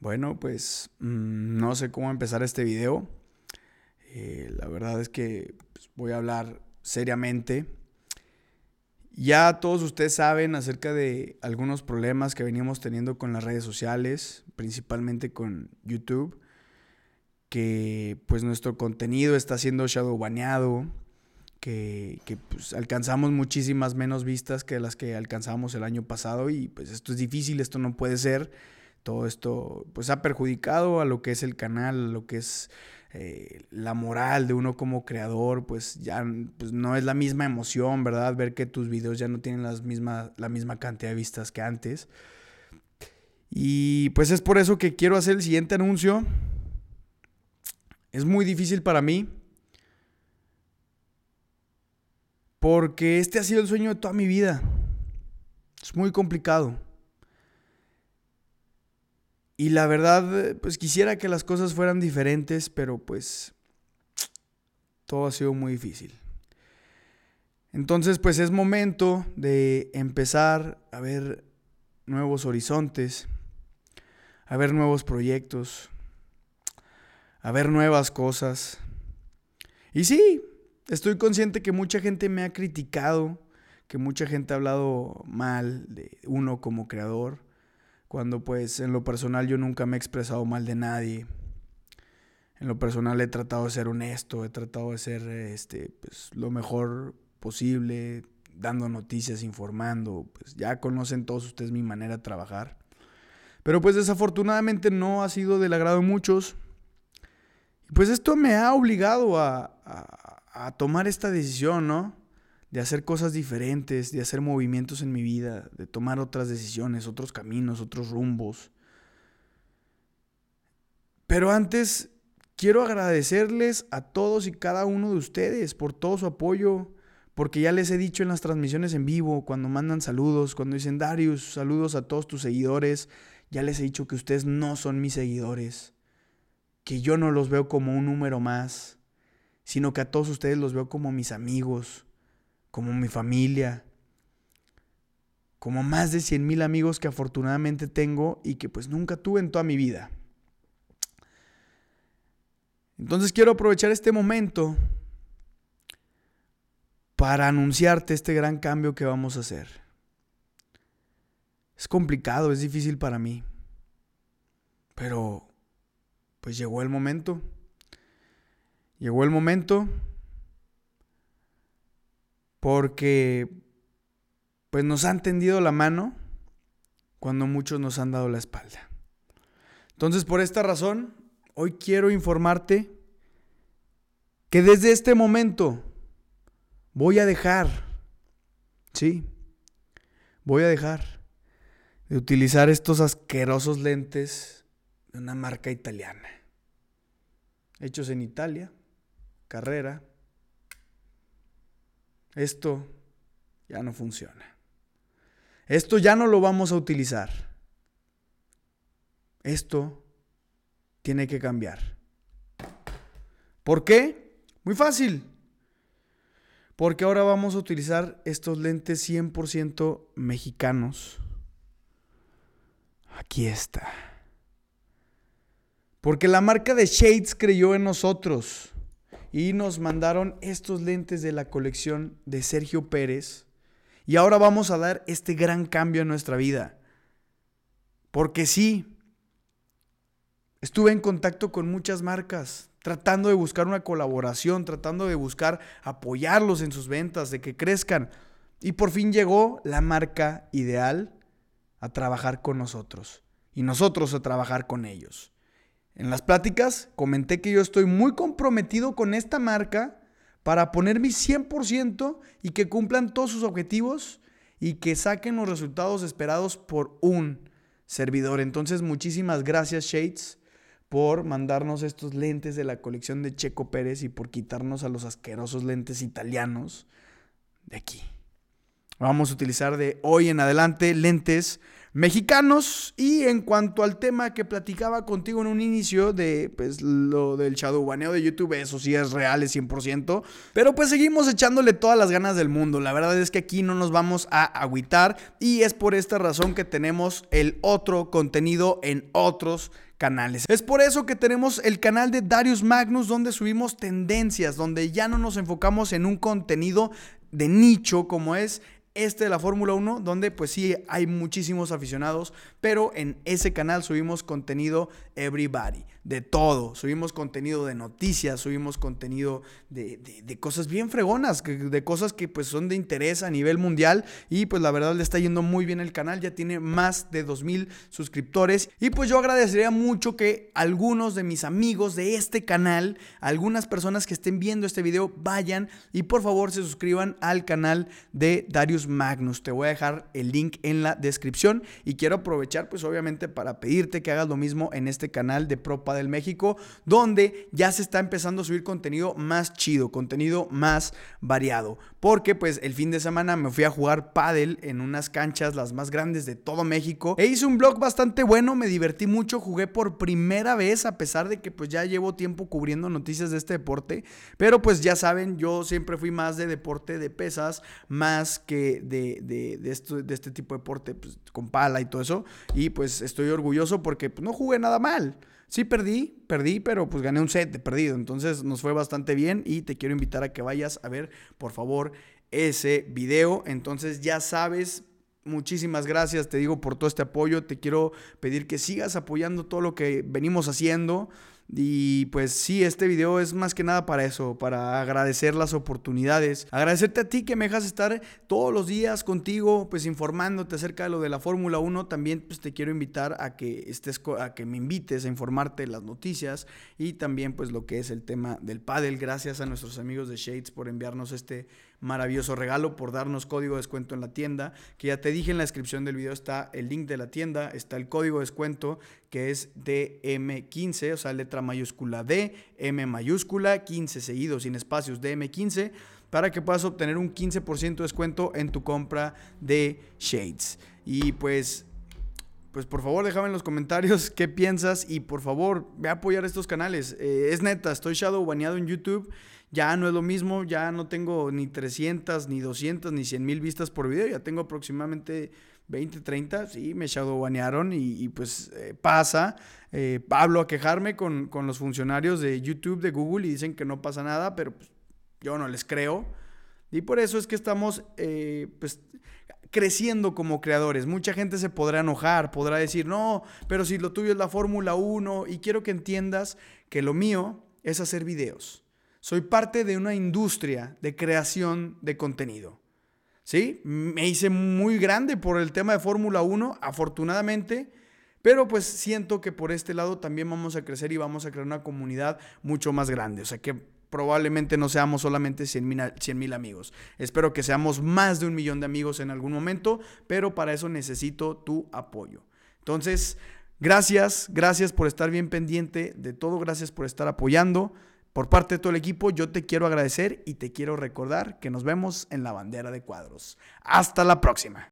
Bueno, pues mm, no sé cómo empezar este video. Eh, la verdad es que pues, voy a hablar seriamente. Ya todos ustedes saben acerca de algunos problemas que veníamos teniendo con las redes sociales, principalmente con YouTube, que pues nuestro contenido está siendo shadow que, que pues, alcanzamos muchísimas menos vistas que las que alcanzamos el año pasado y pues esto es difícil, esto no puede ser todo esto pues ha perjudicado a lo que es el canal, a lo que es eh, la moral de uno como creador, pues ya pues, no es la misma emoción, ¿verdad? Ver que tus videos ya no tienen las la misma cantidad de vistas que antes. Y pues es por eso que quiero hacer el siguiente anuncio. Es muy difícil para mí. Porque este ha sido el sueño de toda mi vida. Es muy complicado. Y la verdad, pues quisiera que las cosas fueran diferentes, pero pues todo ha sido muy difícil. Entonces, pues es momento de empezar a ver nuevos horizontes, a ver nuevos proyectos, a ver nuevas cosas. Y sí, estoy consciente que mucha gente me ha criticado, que mucha gente ha hablado mal de uno como creador cuando pues en lo personal yo nunca me he expresado mal de nadie. En lo personal he tratado de ser honesto, he tratado de ser este, pues, lo mejor posible, dando noticias, informando. Pues ya conocen todos ustedes mi manera de trabajar. Pero pues desafortunadamente no ha sido del agrado de muchos. Y pues esto me ha obligado a, a tomar esta decisión, ¿no? de hacer cosas diferentes, de hacer movimientos en mi vida, de tomar otras decisiones, otros caminos, otros rumbos. Pero antes, quiero agradecerles a todos y cada uno de ustedes por todo su apoyo, porque ya les he dicho en las transmisiones en vivo, cuando mandan saludos, cuando dicen Darius, saludos a todos tus seguidores, ya les he dicho que ustedes no son mis seguidores, que yo no los veo como un número más, sino que a todos ustedes los veo como mis amigos como mi familia, como más de 100 mil amigos que afortunadamente tengo y que pues nunca tuve en toda mi vida. Entonces quiero aprovechar este momento para anunciarte este gran cambio que vamos a hacer. Es complicado, es difícil para mí, pero pues llegó el momento. Llegó el momento porque pues nos han tendido la mano cuando muchos nos han dado la espalda. Entonces, por esta razón, hoy quiero informarte que desde este momento voy a dejar, sí, voy a dejar de utilizar estos asquerosos lentes de una marca italiana, hechos en Italia, carrera, esto ya no funciona. Esto ya no lo vamos a utilizar. Esto tiene que cambiar. ¿Por qué? Muy fácil. Porque ahora vamos a utilizar estos lentes 100% mexicanos. Aquí está. Porque la marca de Shades creyó en nosotros y nos mandaron estos lentes de la colección de Sergio Pérez. Y ahora vamos a dar este gran cambio en nuestra vida. Porque sí, estuve en contacto con muchas marcas, tratando de buscar una colaboración, tratando de buscar apoyarlos en sus ventas, de que crezcan. Y por fin llegó la marca ideal a trabajar con nosotros y nosotros a trabajar con ellos. En las pláticas comenté que yo estoy muy comprometido con esta marca para poner mi 100% y que cumplan todos sus objetivos y que saquen los resultados esperados por un servidor. Entonces, muchísimas gracias Shades por mandarnos estos lentes de la colección de Checo Pérez y por quitarnos a los asquerosos lentes italianos de aquí. Vamos a utilizar de hoy en adelante lentes mexicanos. Y en cuanto al tema que platicaba contigo en un inicio de pues, lo del shadowbaneo de YouTube, eso sí es real, es 100%. Pero pues seguimos echándole todas las ganas del mundo. La verdad es que aquí no nos vamos a agüitar y es por esta razón que tenemos el otro contenido en otros canales. Es por eso que tenemos el canal de Darius Magnus donde subimos tendencias, donde ya no nos enfocamos en un contenido de nicho como es este de la Fórmula 1, donde pues sí hay muchísimos aficionados, pero en ese canal subimos contenido everybody, de todo. Subimos contenido de noticias, subimos contenido de, cosas bien fregonas, de cosas que pues son de interés a nivel mundial y pues la verdad le está yendo muy bien el canal, ya tiene más de 2.000 suscriptores y pues yo agradecería mucho que algunos de mis amigos de este canal, algunas personas que estén viendo este video, vayan y por favor se suscriban al canal de Darius Magnus. Te voy a dejar el link en la descripción y quiero aprovechar pues obviamente para pedirte que hagas lo mismo en este canal de Propa del México, donde ya se está empezando a subir contenido más chido, contenido más variado, porque pues el fin de semana me fui a jugar paddle en unas canchas las más grandes de todo México e hice un blog bastante bueno, me divertí mucho, jugué por primera vez a pesar de que pues ya llevo tiempo cubriendo noticias de este deporte, pero pues ya saben, yo siempre fui más de deporte de pesas más que de, esto, de este tipo de deporte, pues, con pala y todo eso. Y pues estoy orgulloso porque pues, no jugué nada mal. Sí perdí, perdí, pero pues gané un set de perdido. Entonces nos fue bastante bien y te quiero invitar a que vayas a ver, por favor, ese video. Entonces ya sabes, muchísimas gracias, te digo, por todo este apoyo. Te quiero pedir que sigas apoyando todo lo que venimos haciendo. Y pues sí, este video es más que nada para eso, para agradecer las oportunidades. Agradecerte a ti que me dejas estar todos los días contigo, pues informándote acerca de lo de la Fórmula 1. También pues, te quiero invitar a que, estés, a que me invites a informarte de las noticias y también pues lo que es el tema del pádel. Gracias a nuestros amigos de Shades por enviarnos este maravilloso regalo por darnos código de descuento en la tienda, que ya te dije en la descripción del video está el link de la tienda, está el código de descuento que es DM15, o sea, letra mayúscula D, M mayúscula, 15 seguidos sin espacios, DM15, para que puedas obtener un 15% de descuento en tu compra de shades. Y pues pues por favor déjame en los comentarios qué piensas y por favor ve a apoyar estos canales. Eh, es neta, estoy shadow baneado en YouTube, ya no es lo mismo, ya no tengo ni 300, ni 200, ni 100 mil vistas por video, ya tengo aproximadamente 20, 30, sí, me shadow y, pues eh, pasa. Eh, hablo a quejarme con, los funcionarios de YouTube, de Google y dicen que no pasa nada, pero pues, yo no les creo. Y por eso es que estamos, pues, creciendo como creadores. Mucha gente se podrá enojar, podrá decir, no, pero si lo tuyo es la Fórmula 1 y quiero que entiendas que lo mío es hacer videos. Soy parte de una industria de creación de contenido. ¿Sí? Me hice muy grande por el tema de Fórmula 1, afortunadamente, pero pues siento que por este lado también vamos a crecer y vamos a crear una comunidad mucho más grande. O sea que probablemente no seamos solamente 100 mil amigos. Espero que seamos más de un millón de amigos en algún momento, pero para eso necesito tu apoyo. Entonces, gracias, gracias por estar bien pendiente de todo, gracias por estar apoyando. Por parte de todo el equipo, yo te quiero agradecer y te quiero recordar que nos vemos en la bandera de cuadros. Hasta la próxima.